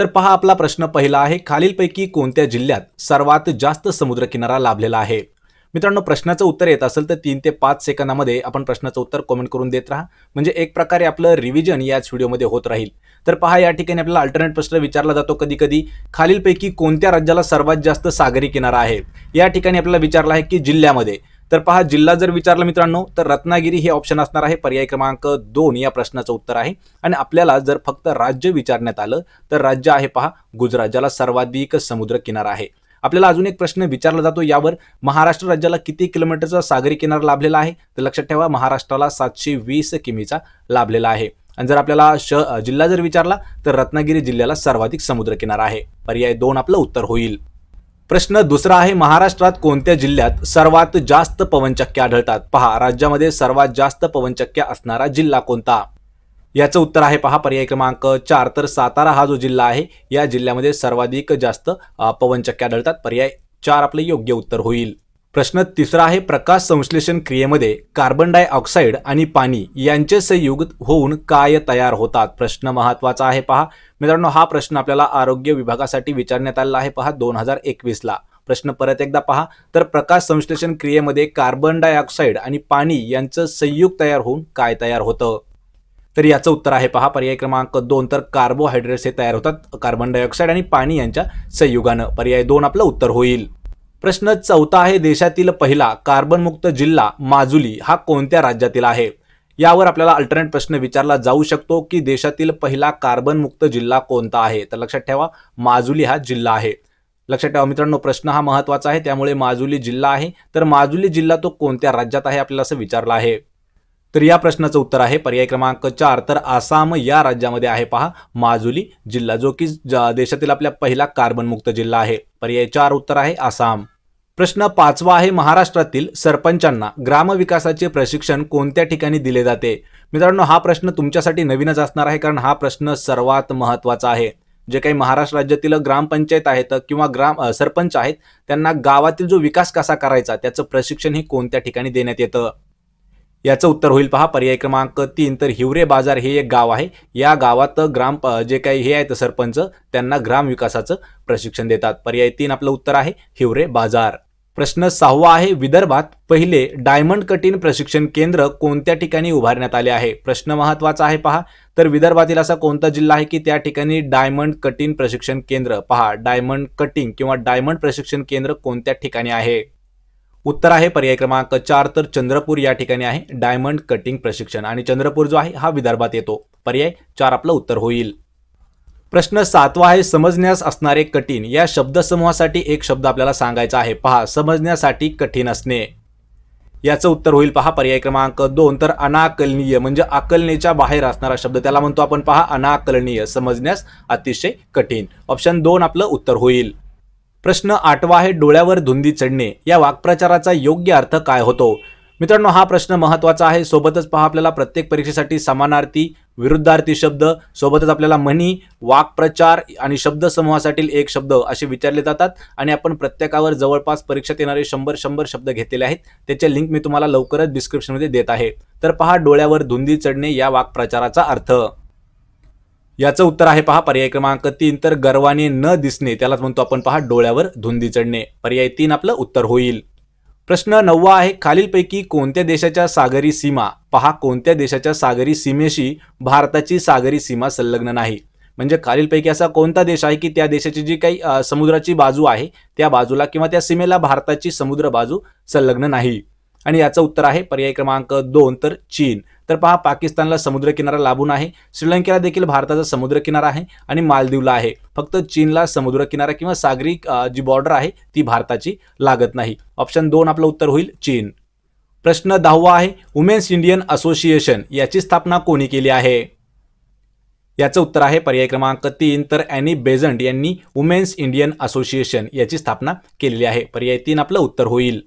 तर पहा आपला प्रश्न पहिला आहे खालीलपैकी कोणत्या जिल्ह्यात सर्वात जास्त समुद्रकिनारा लाभलेला आहे मित्रांनो प्रश्नाचं उत्तर येत असेल तर तीन ते पाच सेकंदामध्ये आपण प्रश्नाचं उत्तर कमेंट करून देत राहा म्हणजे एक प्रकारे आपलं रिव्हिजन याच व्हिडिओमध्ये होत राहील तर पहा या ठिकाणी आपल्याला अल्टरनेट प्रश्न विचारला जातो कधी कधी खालीलपैकी कोणत्या राज्याला सर्वात जास्त सागरी किनारा आहे या ठिकाणी आपल्याला विचारला आहे की जिल्ह्यामध्ये तर पहा जिल्हा जर विचारला मित्रांनो तर रत्नागिरी हे ऑप्शन असणार आहे पर्याय क्रमांक दोन या प्रश्नाचं उत्तर आहे आणि आपल्याला जर फक्त राज्य विचारण्यात आलं तर राज्य आहे पहा गुजरात ज्याला सर्वाधिक समुद्र किनारा आहे आपल्याला अजून एक प्रश्न विचारला जातो यावर महाराष्ट्र राज्याला किती किलोमीटरचा सागरी किनारा लाभलेला आहे तर लक्षात ठेवा महाराष्ट्राला सातशे वीस किमीचा लाभलेला आहे आणि जर आपल्याला श जिल्हा जर विचारला तर रत्नागिरी जिल्ह्याला सर्वाधिक समुद्रकिनारा आहे पर्याय दोन आपलं उत्तर होईल प्रश्न दुसरा आहे महाराष्ट्रात कोणत्या जिल्ह्यात सर्वात जास्त पवनचक्क्या आढळतात पहा राज्यामध्ये सर्वात जास्त पवनचक्क्या असणारा जिल्हा कोणता याचं उत्तर आहे पहा पर्याय क्रमांक चार तर सातारा हा जो जिल्हा आहे या जिल्ह्यामध्ये सर्वाधिक जास्त पवनचक्क्या आढळतात पर्याय चार आपले योग्य उत्तर होईल प्रश्न तिसरा आहे प्रकाश संश्लेषण क्रियेमध्ये कार्बन डायऑक्साईड आणि पाणी यांचे संयुग होऊन काय तयार होतात प्रश्न महत्वाचा आहे पहा मित्रांनो हा प्रश्न आपल्याला आरोग्य विभागासाठी विचारण्यात आलेला आहे पहा दोन हजार ला प्रश्न परत एकदा पहा तर प्रकाश संश्लेषण क्रियेमध्ये कार्बन डायऑक्साईड आणि पाणी यांचं संयुग तयार होऊन काय तयार होतं तर याचं उत्तर आहे पहा पर्याय क्रमांक दोन तर कार्बोहायड्रेट्स हे तयार होतात कार्बन डायऑक्साईड आणि पाणी यांच्या संयुगानं पर्याय दोन आपलं उत्तर होईल प्रश्न चौथा आहे देशातील पहिला कार्बनमुक्त जिल्हा माजुली हा कोणत्या राज्यातील आहे यावर आपल्याला अल्टरनेट प्रश्न विचारला जाऊ शकतो की देशातील पहिला कार्बनमुक्त जिल्हा कोणता आहे तर लक्षात ठेवा माजुली हा जिल्हा आहे लक्षात ठेवा मित्रांनो प्रश्न हा महत्त्वाचा आहे त्यामुळे माजुली जिल्हा आहे तर माजुली जिल्हा तो कोणत्या राज्यात आहे आपल्याला असं विचारलं आहे तर या प्रश्नाचं उत्तर आहे पर्याय क्रमांक चार तर आसाम या राज्यामध्ये आहे पहा माजुली जिल्हा जो की देशातील आपल्या पहिला कार्बनमुक्त जिल्हा आहे पर्याय चार उत्तर आहे आसाम प्रश्न पाचवा आहे महाराष्ट्रातील सरपंचांना ग्रामविकासाचे प्रशिक्षण कोणत्या ठिकाणी दिले जाते मित्रांनो हा प्रश्न तुमच्यासाठी नवीनच असणार आहे कारण हा प्रश्न सर्वात महत्त्वाचा आहे जे काही महाराष्ट्र राज्यातील ग्रामपंचायत आहेत किंवा ग्राम सरपंच आहेत त्यांना गावातील जो विकास कसा करायचा त्याचं प्रशिक्षण हे कोणत्या ठिकाणी देण्यात येतं याचं उत्तर होईल पहा पर्याय क्रमांक तीन तर हिवरे बाजार हे एक गाव आहे या गावात ग्राम जे काही हे आहेत सरपंच त्यांना ग्राम विकासाचं प्रशिक्षण देतात पर्याय तीन आपलं उत्तर आहे हिवरे बाजार प्रश्न सहावा आहे विदर्भात पहिले डायमंड कटिंग प्रशिक्षण केंद्र कोणत्या ठिकाणी उभारण्यात आले आहे प्रश्न महत्वाचा आहे पहा तर विदर्भातील असा कोणता जिल्हा आहे की त्या ठिकाणी डायमंड कटिंग प्रशिक्षण केंद्र पहा डायमंड कटिंग किंवा डायमंड प्रशिक्षण केंद्र कोणत्या ठिकाणी आहे उत्तर आहे पर्याय क्रमांक चार तर चंद्रपूर या ठिकाणी आहे डायमंड कटिंग प्रशिक्षण आणि चंद्रपूर जो आहे हा विदर्भात येतो पर्याय चार आपलं उत्तर होईल प्रश्न सातवा आहे समजण्यास असणारे कठीण या शब्दसमूहासाठी एक शब्द आपल्याला सांगायचा आहे पहा समजण्यासाठी कठीण असणे याचं उत्तर होईल पहा पर्याय क्रमांक दोन तर अनाकलनीय म्हणजे आकलनेच्या बाहेर असणारा शब्द त्याला म्हणतो आपण पहा अनाकलनीय समजण्यास अतिशय कठीण ऑप्शन दोन आपलं उत्तर होईल प्रश्न आठवा आहे डोळ्यावर धुंदी चढणे या वाक्प्रचाराचा योग्य अर्थ काय होतो मित्रांनो हा प्रश्न महत्त्वाचा आहे सोबतच पहा आपल्याला प्रत्येक परीक्षेसाठी समानार्थी विरुद्धार्थी शब्द सोबतच आपल्याला म्हणी वाक्प्रचार आणि शब्दसमूहासाठी एक शब्द असे विचारले जातात आणि आपण प्रत्येकावर जवळपास परीक्षेत येणारे शंभर शंभर शब्द घेतलेले आहेत त्याचे लिंक मी तुम्हाला लवकरच डिस्क्रिप्शनमध्ये देत आहे तर पहा डोळ्यावर धुंदी चढणे या वाक्प्रचाराचा अर्थ याचं उत्तर आहे पहा पर्याय क्रमांक तीन तर गर्वाने न दिसणे त्यालाच म्हणतो आपण पहा डोळ्यावर धुंदी चढणे पर्याय तीन आपलं उत्तर होईल प्रश्न नववा आहे खालीलपैकी कोणत्या देशाच्या सागरी सीमा पहा कोणत्या देशाच्या सागरी सीमेशी भारताची सागरी सीमा संलग्न नाही म्हणजे खालीलपैकी असा कोणता देश आहे की त्या देशाची जी काही समुद्राची बाजू आहे त्या बाजूला किंवा त्या सीमेला भारताची समुद्र बाजू संलग्न नाही आणि याचं उत्तर आहे पर्याय क्रमांक दोन तर चीन तर पहा पाकिस्तानला समुद्रकिनारा लाभून आहे श्रीलंकेला देखील भारताचा समुद्रकिनारा आहे आणि मालदीवला आहे फक्त चीनला समुद्रकिनारा किंवा सागरी जी बॉर्डर आहे ती भारताची लागत नाही ऑप्शन दोन आपलं उत्तर होईल चीन प्रश्न दहावा आहे वुमेन्स इंडियन असोसिएशन याची स्थापना कोणी केली आहे याचं उत्तर आहे पर्याय क्रमांक तीन तर अॅनी बेझंट यांनी वुमेन्स इंडियन असोसिएशन याची स्थापना केलेली आहे पर्याय तीन आपलं उत्तर होईल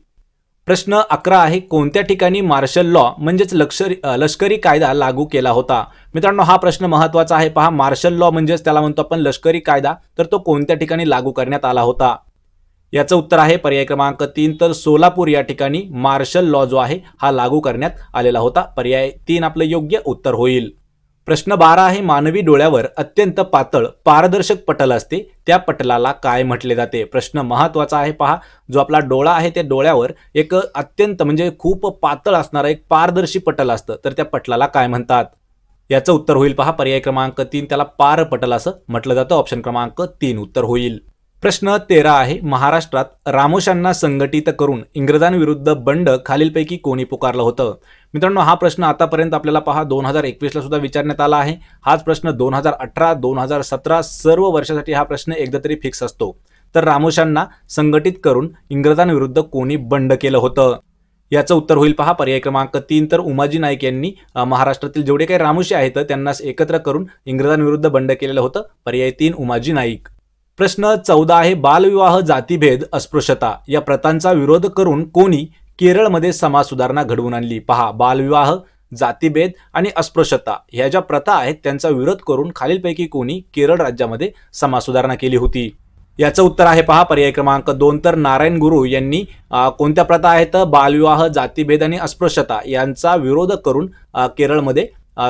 प्रश्न अकरा आहे कोणत्या ठिकाणी मार्शल लॉ म्हणजेच लष्करी लष्करी कायदा लागू केला होता मित्रांनो हा प्रश्न महत्त्वाचा आहे पहा मार्शल लॉ म्हणजेच त्याला म्हणतो आपण लष्करी कायदा तर तो कोणत्या ठिकाणी लागू करण्यात आला होता याचं उत्तर आहे पर्याय क्रमांक तीन तर सोलापूर या ठिकाणी मार्शल लॉ जो आहे हा लागू करण्यात आलेला होता पर्याय तीन आपलं योग्य उत्तर होईल प्रश्न बारा आहे मानवी डोळ्यावर अत्यंत पातळ पारदर्शक पटल असते त्या पटलाला काय म्हटले जाते प्रश्न महत्वाचा आहे पहा जो आपला डोळा आहे त्या डोळ्यावर एक अत्यंत म्हणजे खूप पातळ असणारा एक पारदर्शी पटल असतं तर त्या पटलाला काय म्हणतात याचं उत्तर होईल पहा पर्याय क्रमांक तीन त्याला पारपटल असं म्हटलं जातं ऑप्शन क्रमांक तीन उत्तर होईल प्रश्न तेरा आहे महाराष्ट्रात रामोशांना संघटित करून इंग्रजांविरुद्ध बंड खालीलपैकी कोणी पुकारलं होतं मित्रांनो हा प्रश्न आतापर्यंत आपल्याला पहा दोन हजार एकवीसला सुद्धा विचारण्यात आला आहे हाच प्रश्न दोन हजार अठरा दोन हजार सतरा सर्व वर्षासाठी हा प्रश्न एकदा तरी फिक्स असतो तर रामोशांना संघटित करून इंग्रजांविरुद्ध कोणी बंड केलं होतं याचं उत्तर होईल पहा पर्याय क्रमांक तीन तर उमाजी नाईक यांनी महाराष्ट्रातील जेवढे काही रामोशी आहेत त्यांना एकत्र करून इंग्रजांविरुद्ध बंड केलेलं होतं पर्याय तीन उमाजी नाईक प्रश्न चौदा आहे बालविवाह जातीभेद अस्पृश्यता या प्रथांचा विरोध करून कोणी केरळमध्ये समाज सुधारणा घडवून आणली पहा बालविवाह जातीभेद आणि अस्पृश्यता ह्या ज्या प्रथा आहेत त्यांचा विरोध करून खालीलपैकी कोणी केरळ राज्यामध्ये समाज सुधारणा केली होती याचं उत्तर आहे पहा पर्याय क्रमांक दोन तर नारायण गुरु यांनी कोणत्या प्रथा आहेत बालविवाह जातीभेद आणि अस्पृश्यता यांचा विरोध करून केरळमध्ये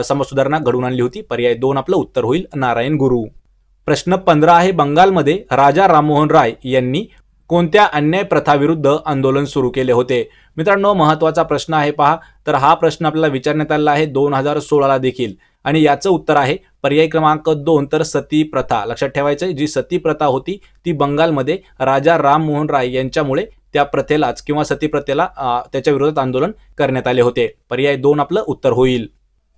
समाजसुधारणा घडवून आणली होती पर्याय दोन आपलं उत्तर होईल नारायण गुरु प्रश्न पंधरा आहे बंगालमध्ये राजा राममोहन राय यांनी कोणत्या अन्याय प्रथाविरुद्ध आंदोलन सुरू केले होते मित्रांनो महत्त्वाचा प्रश्न आहे पहा तर हा प्रश्न आपल्याला विचारण्यात आला आहे दोन हजार सोळाला देखील आणि याचं उत्तर आहे पर्याय क्रमांक दोन तर सती प्रथा लक्षात ठेवायचं जी सती प्रथा होती ती बंगालमध्ये राजा राममोहन राय यांच्यामुळे त्या प्रथेलाच किंवा सती प्रथेला त्याच्या विरोधात आंदोलन करण्यात आले होते पर्याय दोन आपलं उत्तर होईल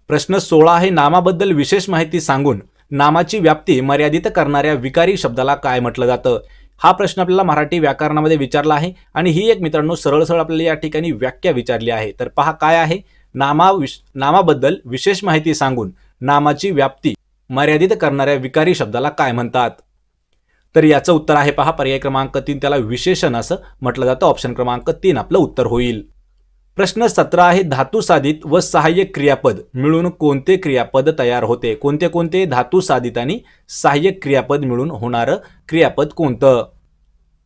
प्रश्न सोळा आहे नामाबद्दल विशेष माहिती सांगून नामाची व्याप्ती मर्यादित करणाऱ्या विकारी शब्दाला काय म्हटलं जातं हा प्रश्न आपल्याला मराठी व्याकरणामध्ये विचारला आहे आणि ही एक मित्रांनो सरळ सरळ आपल्याला या ठिकाणी व्याख्या विचारली आहे तर पहा काय आहे नामा नामाबद्दल विशेष माहिती सांगून नामाची व्याप्ती मर्यादित करणाऱ्या विकारी शब्दाला काय म्हणतात तर याचं उत्तर आहे पहा पर्याय क्रमांक तीन त्याला विशेषण असं म्हटलं जातं ऑप्शन क्रमांक तीन आपलं उत्तर होईल प्रश्न सतरा आहे धातू साधित व सहाय्यक क्रियापद मिळून कोणते क्रियापद तयार होते कोणते कोणते धातू साधित आणि सहाय्यक क्रियापद मिळून होणारं क्रियापद कोणतं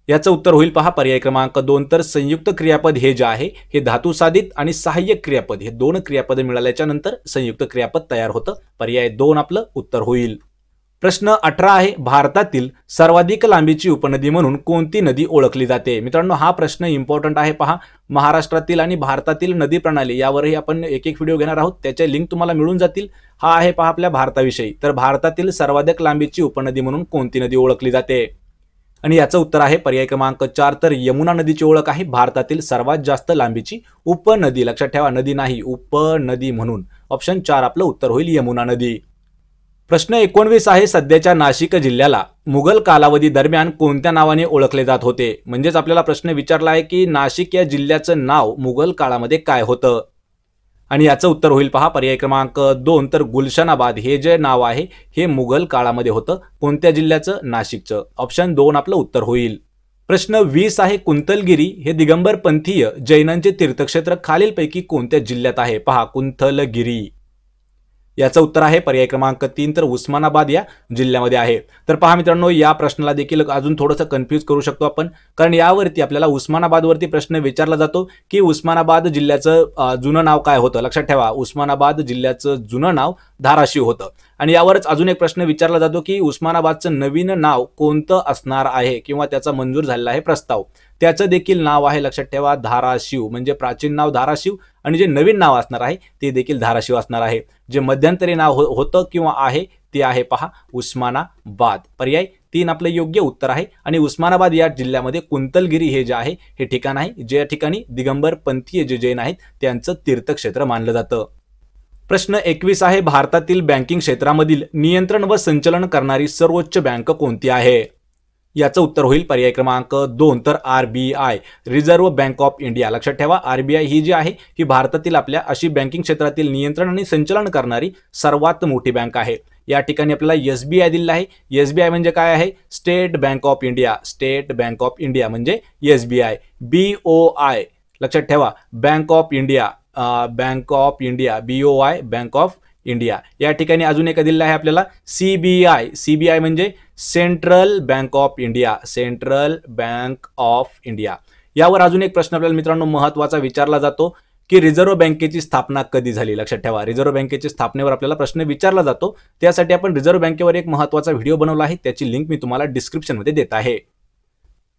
याचं उत्तर होईल पहा पर्याय क्रमांक दोन तर संयुक्त क्रियापद हे जे आहे हे धातू साधित आणि सहाय्यक क्रियापद हे दोन क्रियापद मिळाल्याच्या नंतर संयुक्त क्रियापद तयार होतं पर्याय दोन आपलं उत्तर होईल प्रश्न अठरा आहे भारतातील सर्वाधिक लांबीची उपनदी म्हणून कोणती नदी ओळखली जाते मित्रांनो हा प्रश्न इम्पॉर्टंट आहे पहा महाराष्ट्रातील आणि भारतातील नदी प्रणाली यावरही आपण एक एक व्हिडिओ घेणार आहोत त्याचे लिंक तुम्हाला मिळून जातील हा आहे पहा आपल्या भारताविषयी तर भारतातील सर्वाधिक लांबीची उपनदी म्हणून कोणती नदी ओळखली जाते आणि याचं उत्तर आहे पर्याय क्रमांक चार तर यमुना नदीची ओळख आहे भारतातील सर्वात जास्त लांबीची उपनदी लक्षात ठेवा नदी नाही उपनदी म्हणून ऑप्शन चार आपलं उत्तर होईल यमुना नदी प्रश्न एकोणवीस आहे सध्याच्या नाशिक जिल्ह्याला मुघल कालावधी दरम्यान कोणत्या नावाने ओळखले जात होते म्हणजेच आपल्याला प्रश्न विचारला आहे की नाशिक या जिल्ह्याचं नाव मुघल काळामध्ये काय होतं आणि याचं उत्तर होईल पहा पर्याय क्रमांक दोन तर गुलशनाबाद हे जे नाव आहे हे मुघल काळामध्ये होतं कोणत्या जिल्ह्याचं नाशिकचं ऑप्शन दोन आपलं उत्तर होईल प्रश्न वीस आहे कुंतलगिरी हे दिगंबर पंथीय जैनांचे तीर्थक्षेत्र खालीलपैकी कोणत्या जिल्ह्यात आहे पहा कुंथलगिरी याचं उत्तर आहे पर्याय क्रमांक तीन तर उस्मानाबाद या जिल्ह्यामध्ये आहे तर पहा मित्रांनो या प्रश्नाला देखील अजून थोडंसं कन्फ्यूज करू शकतो आपण कारण यावरती आपल्याला उस्मानाबादवरती प्रश्न विचारला जातो की उस्मानाबाद जिल्ह्याचं जुनं नाव काय होतं लक्षात ठेवा उस्मानाबाद जिल्ह्याचं जुनं नाव धाराशिव होतं आणि यावरच अजून एक प्रश्न विचारला जातो की उस्मानाबादचं नवीन नाव कोणतं असणार आहे किंवा त्याचा मंजूर झालेला आहे प्रस्ताव त्याचं देखील नाव आहे लक्षात ठेवा धाराशिव म्हणजे प्राचीन नाव धाराशिव आणि जे नवीन नाव असणार आहे ते देखील धाराशिव असणार आहे जे मध्यंतरी नाव हो होतं किंवा आहे ते आहे पहा उस्मानाबाद पर्याय तीन आपलं योग्य उत्तर आहे आणि उस्मानाबाद या जिल्ह्यामध्ये कुंतलगिरी हे जे आहे हे ठिकाण आहे ज्या ठिकाणी दिगंबर पंथीय जे जैन आहेत त्यांचं तीर्थक्षेत्र मानलं जातं प्रश्न एकवीस आहे भारतातील बँकिंग क्षेत्रामधील नियंत्रण व संचलन करणारी सर्वोच्च बँक कोणती आहे याचं उत्तर होईल पर्याय क्रमांक दोन तर R B I Reserve Bank of India लक्षात ठेवा आर बी आय ही जी आहे ही भारतातील आपल्या अशी बँकिंग क्षेत्रातील नियंत्रण आणि संचलन करणारी सर्वात मोठी बँक आहे या ठिकाणी आपल्याला एस बी आय दिलेला आहे एस बी आय म्हणजे काय आहे State Bank of India State Bank of India म्हणजे S B I B O I लक्षात ठेवा Bank of India Bank of India B O I Bank of India या ठिकाणी अजून एक दिलेला आहे आपल्याला सीबीआय सीबीआय म्हणजे Central Bank of India Central Bank of India यावर अजून एक प्रश्न आपल्याला मित्रांनो महत्वाचा विचारला जातो की रिझर्व्ह बँकेची स्थापना कधी झाली लक्षात ठेवा रिझर्व्ह बँकेच्या स्थापनेवर आपल्याला प्रश्न विचारला जातो त्यासाठी आपण रिझर्व्ह बँकेवर एक महत्वाचा व्हिडिओ बनवला आहे त्याची लिंक मी तुम्हाला डिस्क्रिप्शनमध्ये देत आहे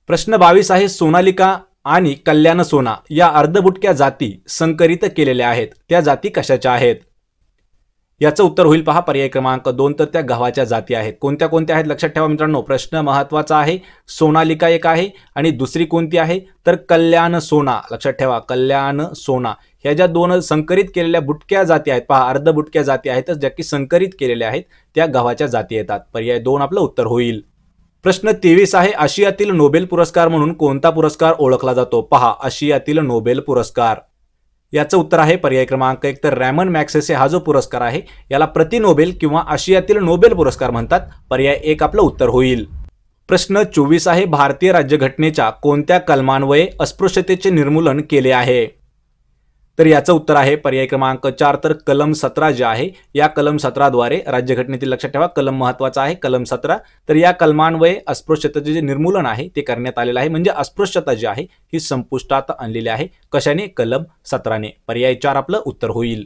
प्रश्न बावीस आहे सोनालिका आणि कल्याण सोना या अर्धबुटक्या जाती संकरित केलेल्या आहेत त्या जाती कशाच्या आहेत याचं उत्तर होईल पहा पर्याय क्रमांक दोन तर त्या गव्हाच्या जाती आहेत कोणत्या कोणत्या आहेत लक्षात ठेवा मित्रांनो प्रश्न महत्वाचा आहे सोनालिका एक आहे आणि दुसरी कोणती आहे तर कल्याण सोना लक्षात ठेवा कल्याण सोना ह्या ज्या दोन संकरित केलेल्या बुटक्या जाती आहेत पहा अर्ध बुटक्या जाती आहेत ज्या की संकरित केलेल्या आहेत त्या गव्हाच्या जाती येतात पर्याय दोन आपलं उत्तर होईल प्रश्न तेवीस आहे आशियातील नोबेल पुरस्कार म्हणून कोणता पुरस्कार ओळखला जातो पहा आशियातील नोबेल पुरस्कार याचं उत्तर आहे पर्याय क्रमांक एक तर रॅमन मॅक्सेसे हा जो पुरस्कार आहे याला प्रति नोबेल किंवा आशियातील नोबेल पुरस्कार म्हणतात पर्याय एक आपलं उत्तर होईल प्रश्न चोवीस आहे भारतीय राज्यघटनेच्या कोणत्या कलमान्वये अस्पृश्यतेचे निर्मूलन केले आहे तर याचं उत्तर आहे पर्याय क्रमांक चार तर कलम सतरा जे आहे या कलम सतराद्वारे राज्यघटनेतील लक्षात ठेवा कलम महत्वाचा आहे कलम सतरा तर या कलमान्वये अस्पृश्यतेचे जे निर्मूलन आहे ते करण्यात आलेलं आहे म्हणजे अस्पृश्यता जी आहे ही संपुष्टात आणलेली आहे कशाने कलम सतराने पर्याय चार आपलं उत्तर होईल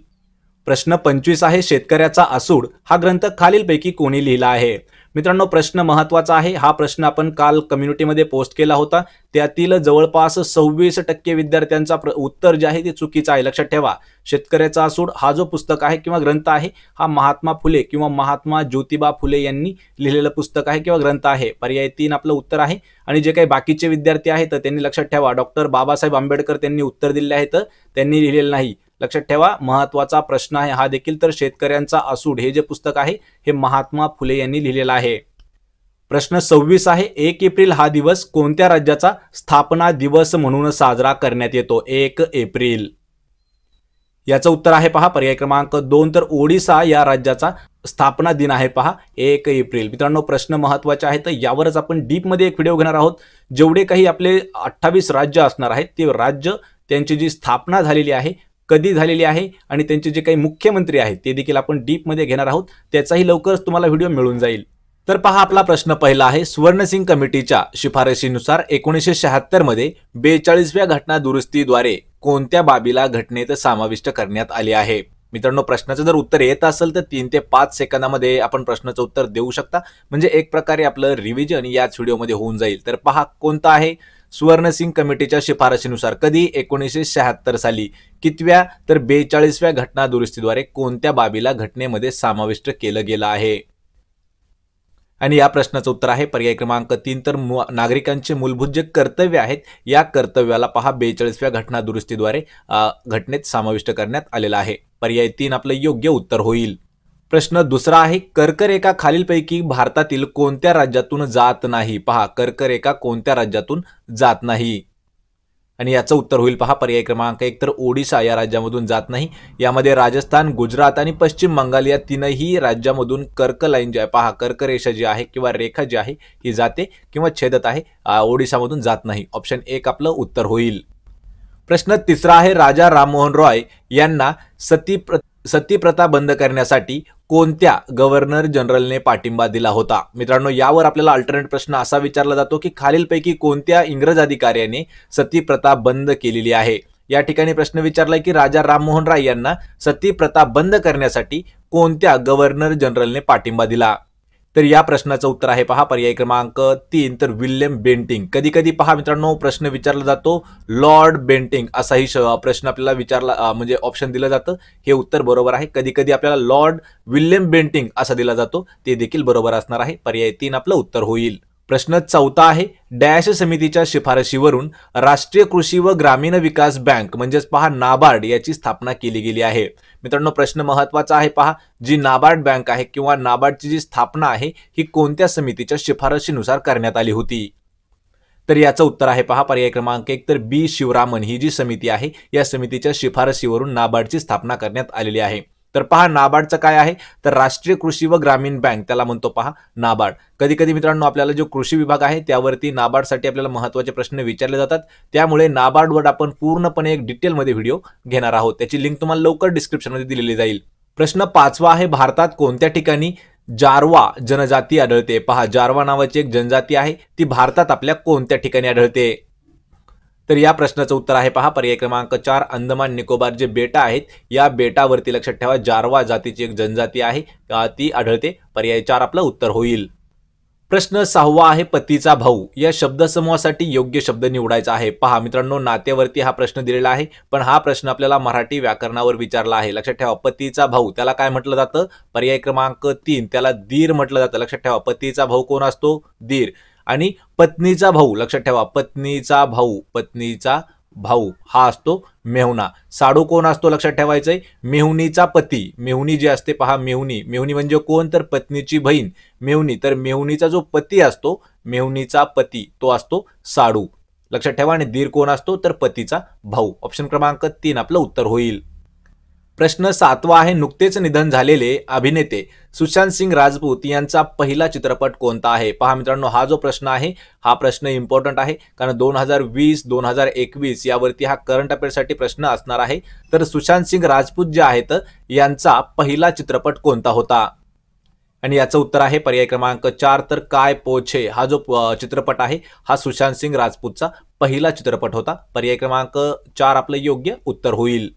प्रश्न पंचवीस आहे शेतकऱ्याचा आसूड हा ग्रंथ खालीलपैकी कोणी लिहिला आहे मित्रांनो प्रश्न महत्त्वाचा आहे हा प्रश्न आपण काल कम्युनिटीमध्ये पोस्ट केला होता त्यातील जवळपास सव्वीस टक्के विद्यार्थ्यांचा उत्तर जे आहे ते चुकीचं आहे लक्षात ठेवा शेतकऱ्याचा सूड हा जो पुस्तक आहे किंवा ग्रंथ आहे हा महात्मा फुले किंवा महात्मा ज्योतिबा फुले यांनी लिहिलेलं पुस्तक आहे किंवा ग्रंथ आहे पर्याय तीन आपलं उत्तर आहे आणि जे काही बाकीचे विद्यार्थी आहेत त्यांनी लक्षात ठेवा डॉक्टर बाबासाहेब आंबेडकर त्यांनी उत्तर दिले आहेत तर त्यांनी लिहिलेलं नाही लक्षात ठेवा महत्वाचा प्रश्न आहे हा देखील तर शेतकऱ्यांचा असूड हे जे पुस्तक आहे हे महात्मा फुले यांनी लिहिलेलं आहे प्रश्न सव्वीस आहे एक एप्रिल हा दिवस कोणत्या राज्याचा स्थापना दिवस म्हणून साजरा करण्यात येतो एक एप्रिल याचं उत्तर आहे पहा पर्याय क्रमांक दोन तर ओडिसा या राज्याचा स्थापना दिन आहे पहा एक एप्रिल मित्रांनो प्रश्न महत्वाचे आहेत तर यावरच आपण डीपमध्ये एक व्हिडिओ घेणार आहोत जेवढे काही आपले अठ्ठावीस राज्य असणार आहेत ते राज्य त्यांची जी स्थापना झालेली आहे कधी झालेली आहे आणि त्यांचे जे काही मुख्यमंत्री आहेत ते देखील आपण डीपमध्ये घेणार आहोत त्याचाही लवकरच तुम्हाला व्हिडिओ मिळून जाईल तर पहा आपला प्रश्न पहिला आहे सुवर्णसिंग कमिटीच्या शिफारशीनुसार एकोणीसशे शहात्तरमध्ये बेचाळीसव्या घटना दुरुस्तीद्वारे कोणत्या बाबीला घटनेत समाविष्ट करण्यात आले आहे मित्रांनो प्रश्नाचं जर उत्तर येत असेल तर तीन ते पाच सेकंदामध्ये आपण प्रश्नाचं उत्तर देऊ शकता म्हणजे एक प्रकारे आपलं रिव्हिजन याच व्हिडिओमध्ये होऊन जाईल तर पहा कोणता आहे सुवर्णसिंग कमिटीच्या शिफारशीनुसार कधी एकोणीसशे शहात्तर साली कितव्या तर बेचाळीसव्या घटना दुरुस्तीद्वारे कोणत्या बाबीला घटनेमध्ये समाविष्ट केलं गेलं आहे आणि या प्रश्नाचं उत्तर आहे पर्याय क्रमांक तीन तर नागरिकांचे मूलभूत जे कर्तव्य आहेत या कर्तव्याला पहा बेचाळीसव्या घटना दुरुस्तीद्वारे घटनेत समाविष्ट करण्यात आलेला आहे पर्याय तीन आपलं योग्य उत्तर होईल प्रश्न दुसरा आहे कर्करेखा खालीलपैकी भारतातील कोणत्या राज्यातून जात नाही पहा कर्करेखा कोणत्या राज्यातून जात नाही आणि याचं उत्तर होईल पहा पर्याय क्रमांक एक तर ओडिशा या राज्यामधून जात नाही यामध्ये राजस्थान गुजरात आणि पश्चिम बंगाल या तीनही राज्यामधून कर्क लाईन जे आहे पहा कर्करेषा जी आहे किंवा रेखा जी आहे ही जाते किंवा छेदत आहे ओडिशामधून जात नाही ऑप्शन एक आपलं उत्तर होईल प्रश्न तिसरा आहे राजा राममोहन रॉय यांना सती प्र सतीप्रथा बंद करण्यासाठी कोणत्या गव्हर्नर जनरलने पाठिंबा दिला होता मित्रांनो यावर आपल्याला अल्टरनेट प्रश्न असा विचारला जातो की खालीलपैकी कोणत्या इंग्रज अधिकाऱ्याने सतीप्रथा बंद केलेली आहे या ठिकाणी प्रश्न विचारलाय की राजा राममोहन राय यांना सतीप्रथा बंद करण्यासाठी कोणत्या गव्हर्नर जनरलने पाठिंबा दिला तर या प्रश्नाचं उत्तर आहे पहा पर्याय क्रमांक तीन तर विल्यम बेंटिंग कधी कधी पहा मित्रांनो प्रश्न विचारला जातो लॉर्ड बेंटिंग असाही प्रश्न आपल्याला विचारला म्हणजे ऑप्शन दिलं जातं हे उत्तर बरोबर आहे कधी कधी आपल्याला लॉर्ड विल्यम बेंटिंग असा दिला जातो ते देखील बरोबर असणार आहे पर्याय तीन आपलं उत्तर होईल प्रश्न चौथा आहे डॅश समितीच्या शिफारशीवरून राष्ट्रीय कृषी व ग्रामीण विकास बँक म्हणजेच पहा नाबार्ड याची स्थापना केली गेली आहे मित्रांनो प्रश्न महत्वाचा आहे पहा जी नाबार्ड बँक आहे किंवा नाबार्डची जी स्थापना आहे ही कोणत्या समितीच्या शिफारशीनुसार करण्यात आली होती तर याचं उत्तर आहे पहा पर्याय क्रमांक एक तर बी शिवरामन ही जी समिती आहे या समितीच्या शिफारशीवरून नाबार्डची स्थापना करण्यात आलेली आहे तर पहा नाबार्डचं काय आहे तर राष्ट्रीय कृषी व ग्रामीण बँक त्याला म्हणतो पहा नाबार्ड कधी कधी मित्रांनो आपल्याला जो कृषी विभाग आहे त्यावरती नाबार्डसाठी आपल्याला महत्त्वाचे प्रश्न विचारले जातात त्यामुळे नाबार्डवर आपण पूर्णपणे एक डिटेलमध्ये व्हिडिओ घेणार आहोत त्याची लिंक तुम्हाला लवकर डिस्क्रिप्शनमध्ये दिलेली जाईल प्रश्न पाचवा आहे भारतात कोणत्या ठिकाणी जारवा जनजाती आढळते पहा जारवा नावाची एक जनजाती आहे ती भारतात आपल्या कोणत्या ठिकाणी आढळते तर या प्रश्नाचं उत्तर आहे पहा पर्याय क्रमांक चार अंदमान निकोबार जे बेटा आहेत या बेटावरती लक्षात ठेवा जारवा जातीची एक जनजाती आहे ती आढळते पर्याय चार आपलं उत्तर होईल प्रश्न सहावा आहे पतीचा भाऊ या शब्दसमूहासाठी योग्य शब्द निवडायचा आहे पहा मित्रांनो नातेवरती हा प्रश्न दिलेला आहे पण हा प्रश्न आपल्याला मराठी व्याकरणावर विचारला आहे लक्षात ठेवा पतीचा भाऊ त्याला काय म्हटलं जातं पर्याय क्रमांक तीन त्याला दीर म्हटलं जातं लक्षात ठेवा पतीचा भाऊ कोण असतो दीर आणि पत्नीचा भाऊ लक्षात ठेवा पत्नीचा भाऊ पत्नीचा भाऊ हा असतो मेहुना साडू कोण असतो लक्षात ठेवायचंय मेहुनीचा पती मेहुनी जी असते पहा मेहुनी मेहुनी म्हणजे कोण तर पत्नीची बहीण मेहुनी तर मेहुनीचा जो पती असतो मेहुनीचा पती तो असतो साडू लक्षात ठेवा आणि दीर कोण असतो तर पतीचा भाऊ ऑप्शन क्रमांक तीन आपलं उत्तर होईल प्रश्न सातवा आहे नुकतेच निधन झालेले अभिनेते सुशांत सिंग राजपूत यांचा पहिला चित्रपट कोणता आहे पहा मित्रांनो हा जो प्रश्न आहे हा प्रश्न इम्पॉर्टंट आहे कारण दोन हजार वीस दोन हजार एकवीस यावरती हा करंट अफेअरसाठी प्रश्न असणार आहे तर सुशांत सिंग राजपूत जे आहेत यांचा पहिला चित्रपट कोणता होता आणि याचं उत्तर आहे पर्याय क्रमांक चार तर काय पोछे हा जो चित्रपट आहे हा सुशांत सिंग राजपूतचा पहिला चित्रपट होता पर्याय क्रमांक चार आपलं योग्य उत्तर होईल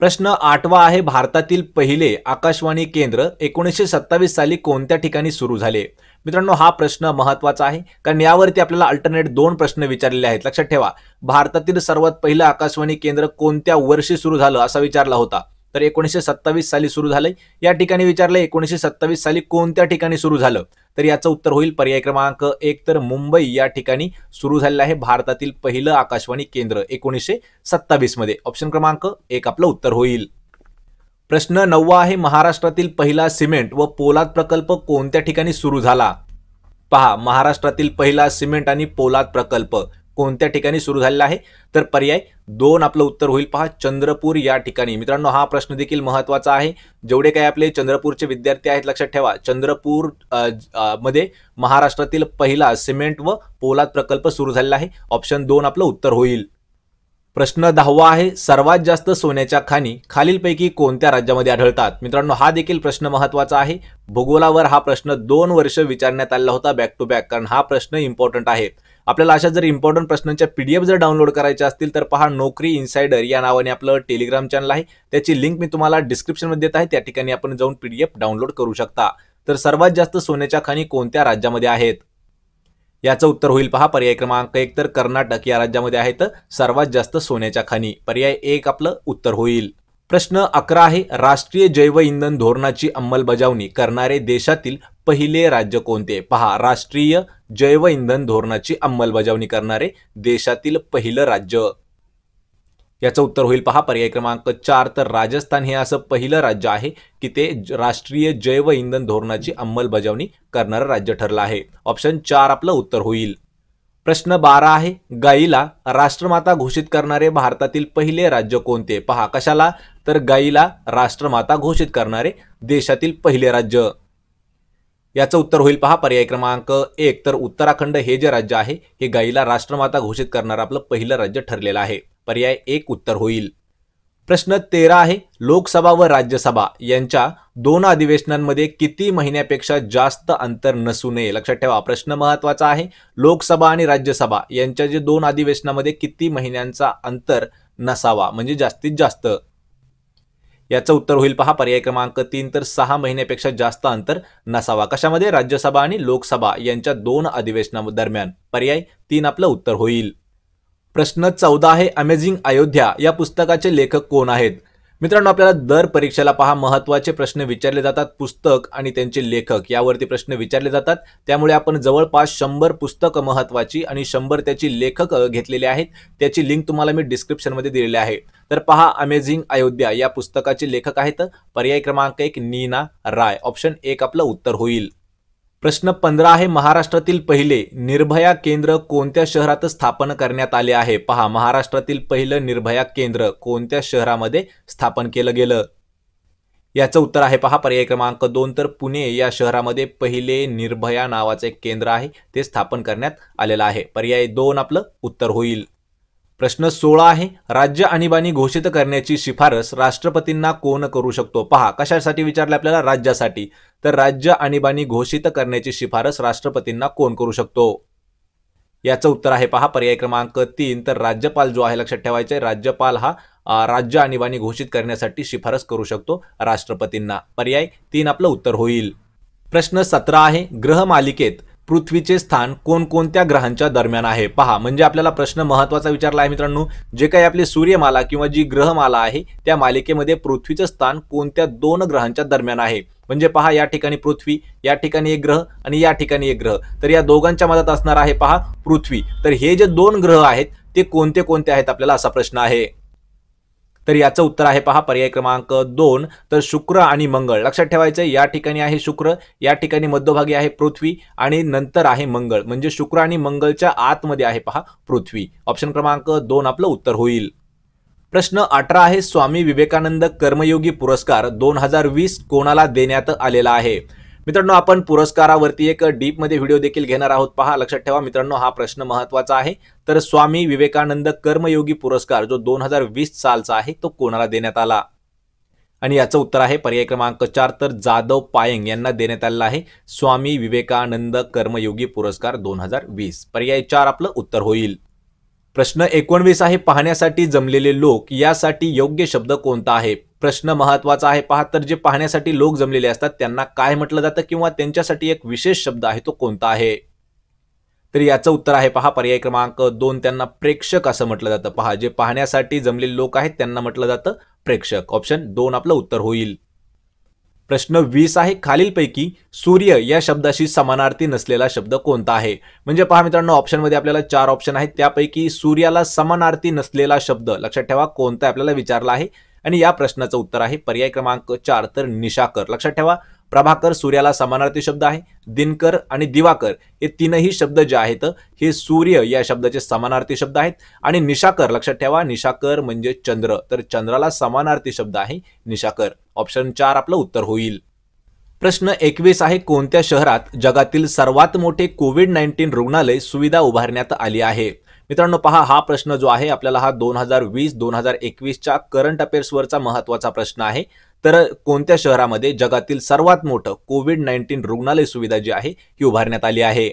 प्रश्न आठवा आहे भारतातील पहिले आकाशवाणी केंद्र एकोणीसशे सत्तावीस साली कोणत्या ठिकाणी सुरू झाले मित्रांनो हा प्रश्न महत्त्वाचा आहे कारण यावरती आपल्याला अल्टरनेट दोन प्रश्न विचारलेले आहेत लक्षात ठेवा भारतातील सर्वात पहिलं आकाशवाणी केंद्र कोणत्या वर्षी सुरू झालं असा विचारला होता तर एकोणीसशे सत्तावीस साली सुरू झालंय या ठिकाणी विचारलं एकोणीसशे सत्तावीस साली कोणत्या ठिकाणी सुरू झालं तर याचं उत्तर होईल पर्याय क्रमांक एक तर मुंबई या ठिकाणी सुरू झालेलं आहे भारतातील पहिलं आकाशवाणी केंद्र एकोणीसशे सत्तावीस मध्ये ऑप्शन क्रमांक एक आपलं उत्तर होईल प्रश्न नववा आहे महाराष्ट्रातील पहिला सिमेंट व पोलाद प्रकल्प कोणत्या ठिकाणी सुरू झाला पहा महाराष्ट्रातील पहिला सिमेंट आणि पोलाद प्रकल्प कोणत्या ठिकाणी सुरू झालेला आहे तर पर्याय दोन आपलं उत्तर होईल पहा चंद्रपूर या ठिकाणी मित्रांनो हा प्रश्न देखील महत्त्वाचा आहे जेवढे काही आपले चंद्रपूरचे विद्यार्थी आहेत लक्षात ठेवा चंद्रपूर मध्ये महाराष्ट्रातील पहिला सिमेंट व पोलाद प्रकल्प सुरू झालेला आहे ऑप्शन दोन आपलं उत्तर होईल प्रश्न दहावा आहे सर्वात जास्त सोन्याच्या खाणी खालीलपैकी कोणत्या राज्यामध्ये आढळतात मित्रांनो हा देखील प्रश्न महत्त्वाचा आहे भूगोलावर हा प्रश्न दोन वर्ष विचारण्यात आला होता बॅक टू बॅक कारण हा प्रश्न इम्पॉर्टंट आहे आपल्याला अशा जर इम्पॉर्टंट प्रश्नांच्या पीडीएफ जर डाउनलोड करायच्या असतील तर पहा नोकरी इन्सायडर या नावाने आपलं टेलिग्राम चॅनल आहे त्याची लिंक मी तुम्हाला डिस्क्रिप्शनमध्ये देत आहे त्या ठिकाणी आपण जाऊन एफ डाउनलोड करू शकता तर सर्वात जास्त सोन्याच्या खाणी कोणत्या राज्यामध्ये आहेत याचं उत्तर होईल पहा पर्याय क्रमांक एक तर कर्नाटक या राज्यामध्ये आहेत सर्वात जास्त सोन्याच्या खाणी पर्याय एक आपलं उत्तर होईल प्रश्न अकरा आहे राष्ट्रीय जैव इंधन धोरणाची अंमलबजावणी करणारे देशातील पहिले राज्य कोणते पहा राष्ट्रीय जैव इंधन धोरणाची अंमलबजावणी करणारे देशातील पहिलं राज्य याचं उत्तर होईल पहा पर्याय क्रमांक चार तर राजस्थान हे असं पहिलं राज्य आहे की ते राष्ट्रीय जैव इंधन धोरणाची अंमलबजावणी करणारं राज्य ठरलं आहे ऑप्शन चार आपलं उत्तर होईल प्रश्न बारा आहे गाईला राष्ट्रमाता घोषित करणारे भारतातील पहिले राज्य कोणते पहा कशाला तर गाईला राष्ट्रमाता घोषित करणारे देशातील पहिले राज्य याचं उत्तर होईल पहा पर्याय क्रमांक एक तर उत्तराखंड हे जे राज्य आहे हे गाईला राष्ट्रमाता घोषित करणारं आपलं पहिलं राज्य ठरलेलं आहे पर्याय एक उत्तर होईल प्रश्न तेरा आहे लोकसभा व राज्यसभा यांच्या दोन अधिवेशनांमध्ये किती महिन्यापेक्षा जास्त अंतर नसू नये लक्षात ठेवा प्रश्न महत्वाचा आहे लोकसभा आणि राज्यसभा यांच्या जे दोन अधिवेशनामध्ये किती महिन्यांचा अंतर नसावा म्हणजे जास्तीत जास्त याचं उत्तर होईल पहा पर्याय क्रमांक तीन तर सहा महिन्यापेक्षा जास्त अंतर नसावा कशामध्ये राज्यसभा आणि लोकसभा यांच्या दोन अधिवेशनादरम्यान पर्याय तीन आपलं उत्तर होईल प्रश्न चौदा आहे अमेझिंग अयोध्या या पुस्तकाचे लेखक कोण आहेत मित्रांनो आपल्याला दर परीक्षेला पहा महत्त्वाचे प्रश्न विचारले जातात पुस्तक आणि त्यांचे लेखक यावरती प्रश्न विचारले जातात त्यामुळे आपण जवळपास शंभर पुस्तकं महत्त्वाची आणि शंभर त्याची लेखक घेतलेले आहेत त्याची लिंक तुम्हाला मी डिस्क्रिप्शनमध्ये दिलेली आहे तर पहा अमेझिंग अयोध्या या पुस्तकाचे लेखक आहेत पर्याय क्रमांक एक नीना राय ऑप्शन एक आपलं उत्तर होईल प्रश्न पंधरा आहे महाराष्ट्रातील पहिले निर्भया केंद्र कोणत्या शहरात स्थापन करण्यात आले आहे पहा महाराष्ट्रातील पहिलं निर्भया केंद्र कोणत्या शहरामध्ये स्थापन केलं गेलं याचं उत्तर आहे पहा पर्याय क्रमांक दोन तर पुणे या शहरामध्ये पहिले निर्भया नावाचं एक केंद्र आहे ते स्थापन करण्यात आलेलं आहे पर्याय दोन आपलं उत्तर होईल प्रश्न सोळा आहे राज्य आणीबाणी घोषित करण्याची शिफारस राष्ट्रपतींना कोण करू शकतो पहा कशासाठी विचारले आपल्याला राज्यासाठी तर राज्य आणीबाणी घोषित करण्याची शिफारस राष्ट्रपतींना कोण करू शकतो याचं उत्तर आहे पहा पर्याय क्रमांक तीन तर राज्यपाल जो आहे लक्षात ठेवायचे आहे राज्यपाल हा राज्य आणीबाणी घोषित करण्यासाठी शिफारस करू शकतो राष्ट्रपतींना पर्याय तीन आपलं उत्तर होईल प्रश्न सतरा आहे गृहमालिकेत पृथ्वीचे स्थान कोणकोणत्या ग्रहांच्या दरम्यान आहे पहा म्हणजे आपल्याला प्रश्न महत्वाचा विचारला आहे मित्रांनो जे काही आपली सूर्यमाला किंवा जी ग्रहमाला आहे त्या मालिकेमध्ये पृथ्वीचं स्थान कोणत्या दोन ग्रहांच्या दरम्यान आहे म्हणजे पहा या ठिकाणी पृथ्वी या ठिकाणी एक ग्रह आणि या ठिकाणी एक ग्रह तर या दोघांच्या मदत असणार आहे पहा पृथ्वी तर हे जे दोन ग्रह आहेत ते कोणते कोणते आहेत आपल्याला असा प्रश्न आहे तर याचं उत्तर आहे पहा पर्याय क्रमांक दोन तर शुक्र आणि मंगळ लक्षात ठेवायचं या ठिकाणी आहे शुक्र या ठिकाणी मध्यभागी आहे पृथ्वी आणि नंतर आहे मंगळ म्हणजे शुक्र आणि मंगळच्या आतमध्ये आहे पहा पृथ्वी ऑप्शन क्रमांक दोन आपलं उत्तर होईल प्रश्न अठरा आहे स्वामी विवेकानंद कर्मयोगी पुरस्कार दोन हजार वीस कोणाला देण्यात आलेला आहे मित्रांनो आपण पुरस्कारावरती एक डीपमध्ये व्हिडिओ देखील घेणार आहोत पहा लक्षात ठेवा मित्रांनो हा प्रश्न महत्वाचा आहे तर स्वामी विवेकानंद कर्मयोगी पुरस्कार जो दोन हजार वीस सालचा आहे तो कोणाला देण्यात आला आणि याचं उत्तर आहे पर्याय क्रमांक चार तर जाधव पायंग यांना देण्यात आलेला आहे स्वामी विवेकानंद कर्मयोगी पुरस्कार दोन हजार वीस पर्याय चार आपलं उत्तर होईल प्रश्न एकोणवीस आहे पाहण्यासाठी जमलेले लोक यासाठी योग्य शब्द कोणता आहे प्रश्न महत्वाचा आहे पहा तर जे पाहण्यासाठी लोक जमलेले असतात त्यांना काय म्हटलं जातं किंवा त्यांच्यासाठी एक विशेष शब्द आहे तो कोणता आहे तर याचं उत्तर आहे पहा पर्याय क्रमांक दोन त्यांना प्रेक्षक असं म्हटलं जातं पहा जे पाहण्यासाठी जमलेले लोक आहेत त्यांना म्हटलं जातं प्रेक्षक ऑप्शन दोन आपलं उत्तर होईल प्रश्न वीस आहे खालीलपैकी सूर्य या शब्दाशी समानार्थी नसलेला शब्द कोणता आहे म्हणजे पहा मित्रांनो ऑप्शनमध्ये आपल्याला चार ऑप्शन आहेत त्यापैकी सूर्याला समानार्थी नसलेला शब्द लक्षात ठेवा कोणता आपल्याला विचारला आहे आणि या प्रश्नाचं उत्तर आहे पर्याय क्रमांक चार तर निशाकर लक्षात ठेवा प्रभाकर सूर्याला समानार्थी शब्द आहे दिनकर आणि दिवाकर हे तीनही शब्द जे आहेत हे सूर्य या शब्दाचे समानार्थी शब्द आहेत आणि निशाकर लक्षात ठेवा निशाकर म्हणजे चंद्र तर चंद्राला समानार्थी शब्द आहे निशाकर ऑप्शन चार आपलं उत्तर होईल प्रश्न एकवीस आहे कोणत्या शहरात जगातील सर्वात मोठे कोविड नाईन्टीन रुग्णालय सुविधा उभारण्यात आली आहे मित्रांनो पहा हा प्रश्न जो आहे आपल्याला हा दोन हजार वीस दोन हजार एकवीसच्या करंट अफेअर्सवरचा महत्वाचा प्रश्न आहे तर कोणत्या शहरामध्ये जगातील सर्वात मोठं कोविड नाईन्टीन रुग्णालय सुविधा जी आहे ही उभारण्यात आली आहे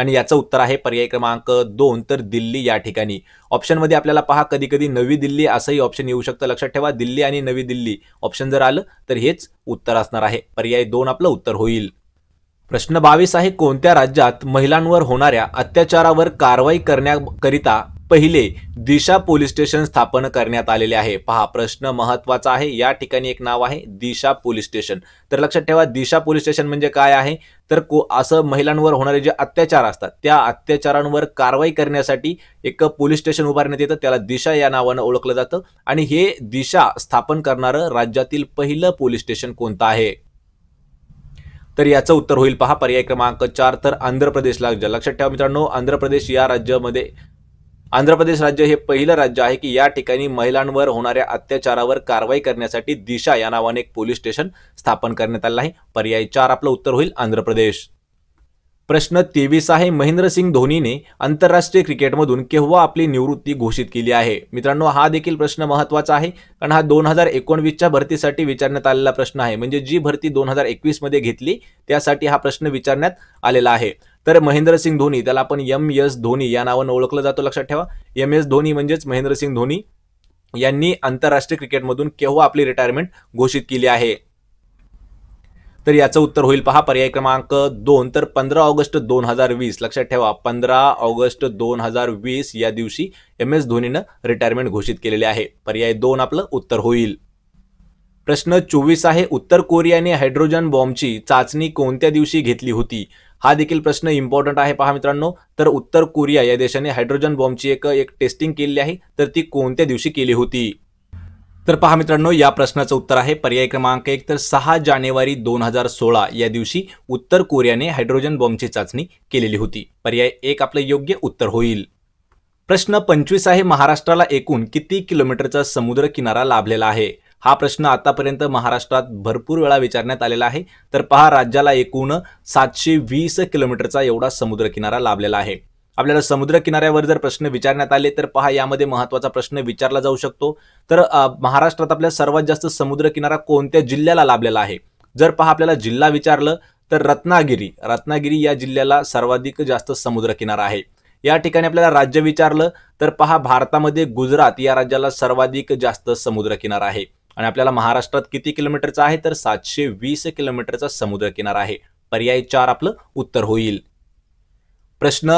आणि याचं उत्तर आहे पर्याय क्रमांक दोन तर दिल्ली या ठिकाणी ऑप्शनमध्ये आपल्याला पहा कधी कधी नवी दिल्ली असंही ऑप्शन येऊ शकतं लक्षात ठेवा दिल्ली आणि नवी दिल्ली ऑप्शन जर आलं तर हेच उत्तर असणार आहे पर्याय दोन आपलं उत्तर होईल प्रश्न बावीस आहे कोणत्या राज्यात महिलांवर होणाऱ्या अत्याचारावर कारवाई करण्याकरिता पहिले दिशा पोलीस स्टेशन स्थापन करण्यात आलेले आहे पहा प्रश्न महत्वाचा आहे या ठिकाणी एक नाव आहे दिशा पोलीस स्टेशन तर लक्षात ठेवा दिशा पोलीस स्टेशन म्हणजे काय आहे तर को असं महिलांवर होणारे जे अत्याचार असतात त्या अत्याचारांवर कारवाई करण्यासाठी एक पोलीस स्टेशन उभारण्यात येतं त्याला दिशा या नावानं ओळखलं जातं आणि हे दिशा स्थापन करणारं राज्यातील पहिलं पोलीस स्टेशन कोणतं आहे तर याचं उत्तर होईल पहा पर्याय क्रमांक चार तर आंध्र प्रदेशला लक्षात ठेवा मित्रांनो आंध्र प्रदेश या राज्यामध्ये आंध्र प्रदेश राज्य हे पहिलं राज्य आहे की या ठिकाणी महिलांवर होणाऱ्या अत्याचारावर कारवाई करण्यासाठी दिशा या नावाने एक पोलीस स्टेशन स्थापन करण्यात आलं आहे पर्याय चार आपलं उत्तर होईल आंध्र प्रदेश प्रश्न तेवीस आहे महेंद्रसिंग धोनीने आंतरराष्ट्रीय क्रिकेटमधून केव्हा आपली निवृत्ती घोषित केली आहे मित्रांनो हा देखील प्रश्न महत्त्वाचा आहे कारण हा दोन हजार एकोणवीसच्या भरतीसाठी विचारण्यात आलेला प्रश्न आहे म्हणजे जी भरती दोन हजार एकवीसमध्ये घेतली त्यासाठी हा प्रश्न विचारण्यात आलेला आहे तर महेंद्रसिंग धोनी त्याला आपण एम एस धोनी या नावानं ओळखलं जातो लक्षात ठेवा एम एस धोनी म्हणजेच महेंद्रसिंग धोनी यांनी आंतरराष्ट्रीय क्रिकेटमधून केव्हा आपली रिटायरमेंट घोषित केली आहे तर याचं उत्तर होईल पहा पर्याय क्रमांक दोन तर पंधरा ऑगस्ट दोन हजार वीस लक्षात ठेवा पंधरा ऑगस्ट दोन हजार वीस या दिवशी एम एस धोनीनं रिटायरमेंट घोषित केलेले आहे पर्याय दोन आपलं उत्तर होईल प्रश्न चोवीस आहे उत्तर कोरियाने हायड्रोजन बॉम्बची चाचणी कोणत्या दिवशी घेतली होती हा देखील प्रश्न इम्पॉर्टंट आहे पहा मित्रांनो तर उत्तर कोरिया या देशाने हायड्रोजन बॉम्बची एक एक टेस्टिंग केली आहे तर ती कोणत्या दिवशी केली होती तर पहा मित्रांनो या प्रश्नाचं उत्तर आहे पर्याय क्रमांक एक तर सहा जानेवारी दोन हजार सोळा या दिवशी उत्तर कोरियाने हायड्रोजन बॉम्बची चाचणी केलेली होती पर्याय एक आपलं योग्य उत्तर होईल प्रश्न पंचवीस आहे महाराष्ट्राला एकूण किती किलोमीटरचा समुद्र किनारा लाभलेला आहे हा प्रश्न आतापर्यंत महाराष्ट्रात भरपूर वेळा विचारण्यात आलेला आहे तर पहा राज्याला एकूण सातशे वीस किलोमीटरचा एवढा समुद्रकिनारा लाभलेला आहे आपल्याला समुद्र किनाऱ्यावर जर प्रश्न विचारण्यात आले तर पहा यामध्ये महत्वाचा प्रश्न विचारला जाऊ शकतो तर महाराष्ट्रात आपल्या सर्वात जास्त समुद्र किनारा कोणत्या जिल्ह्याला लाभलेला आहे जर पहा आपल्याला जिल्हा विचारलं तर रत्नागिरी रत्नागिरी या जिल्ह्याला सर्वाधिक जास्त समुद्रकिनारा आहे या ठिकाणी आपल्याला राज्य विचारलं तर पहा भारतामध्ये गुजरात या राज्याला सर्वाधिक जास्त समुद्रकिनारा आहे आणि आपल्याला महाराष्ट्रात किती किलोमीटरचा आहे तर सातशे वीस किलोमीटरचा समुद्रकिनारा आहे पर्याय चार आपलं उत्तर होईल प्रश्न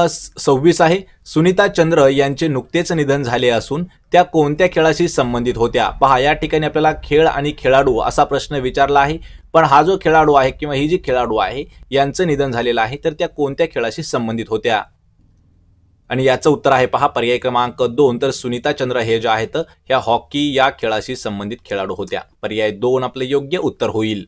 सव्वीस आहे सुनीता चंद्र यांचे नुकतेच निधन झाले असून त्या कोणत्या खेळाशी संबंधित होत्या पहा या ठिकाणी आपल्याला खेळ आणि खेळाडू असा प्रश्न विचारला आहे पण हा जो खेळाडू आहे किंवा ही जी खेळाडू आहे यांचं निधन झालेलं आहे तर त्या कोणत्या खेळाशी संबंधित होत्या आणि याचं उत्तर आहे पहा पर्याय क्रमांक दोन तर सुनीता चंद्र हे जे आहेत ह्या हॉकी या खेळाशी संबंधित खेळाडू होत्या पर्याय दोन आपलं योग्य उत्तर होईल